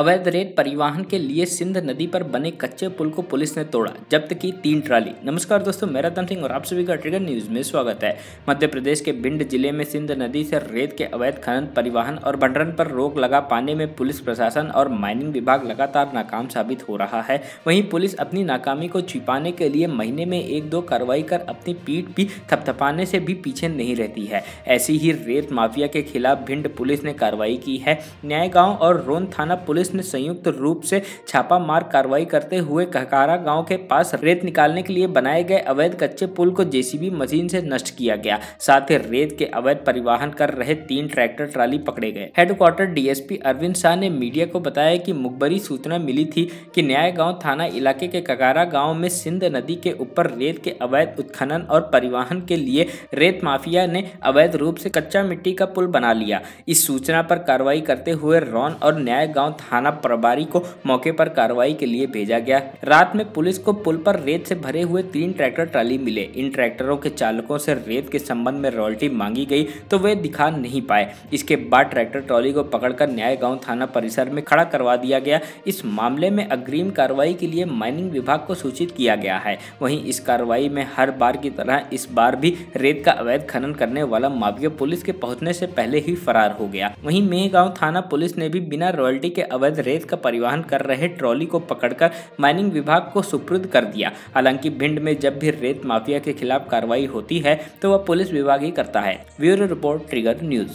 अवैध रेत परिवहन के लिए सिंध नदी पर बने कच्चे पुल को पुलिस ने तोड़ा जब्त की तीन ट्राली नमस्कार दोस्तों मैं रतन सिंह और आप सभी का ट्रिगर न्यूज में स्वागत है मध्य प्रदेश के भिंड जिले में सिंध नदी से रेत के अवैध खनन परिवहन और भंडारण पर रोक लगा पाने में पुलिस प्रशासन और माइनिंग विभाग लगातार नाकाम साबित हो रहा है वहीं पुलिस अपनी नाकामी को छिपाने के लिए महीने में एक दो कार्रवाई कर अपनी पीठ भी थपथपाने से भी पीछे नहीं रहती है ऐसी ही रेत माफिया के खिलाफ भिंड पुलिस ने कार्रवाई की है न्यायगांव और रोन थाना पुलिस पुलिस ने संयुक्त रूप से छापा मार कार्रवाई करते हुए कहकारा गांव के पास रेत निकालने के लिए बनाए गए अवैध कच्चे पुल को जेसीबी मशीन से नष्ट किया गया साथ ही रेत के अवैध परिवहन कर रहे तीन ट्रैक्टर ट्राली पकड़े गए हेडक्वार्टर डीएसपी अरविंद शाह ने मीडिया को बताया की मुखबरी सूचना मिली थी की न्याय गाँव थाना इलाके के ककारा गाँव में सिंध नदी के ऊपर रेत के अवैध उत्खनन और परिवहन के लिए रेत माफिया ने अवैध रूप से कच्चा मिट्टी का पुल बना लिया इस सूचना पर कार्रवाई करते हुए रॉन और न्याय गांव थाना थाना प्रभारी को मौके पर कार्रवाई के लिए भेजा गया रात में पुलिस को पुल पर रेत से भरे हुए तीन ट्रैक्टर ट्राली मिले इन ट्रैक्टरों के चालकों से रेत के संबंध में रॉयल्टी मांगी गई तो वे दिखा नहीं पाए इसके बाद ट्रैक्टर ट्रॉली को पकड़कर न्याय गांव थाना परिसर में खड़ा करवा दिया गया इस मामले में अग्रिम कार्रवाई के लिए माइनिंग विभाग को सूचित किया गया है वहीं इस कार्रवाई में हर बार की तरह इस बार भी रेत का अवैध खनन करने वाला माफिया पुलिस के पहुंचने से पहले ही फरार हो गया वहीं मेहगांव थाना पुलिस ने भी बिना रॉयल्टी के अवैध रेत का परिवहन कर रहे ट्रॉली को पकड़कर माइनिंग विभाग को सुपुर्द कर दिया हालांकि भिंड में जब भी रेत माफिया के खिलाफ कार्रवाई होती है तो वह पुलिस विभाग ही करता है ब्यूरो रिपोर्ट ट्रिगर न्यूज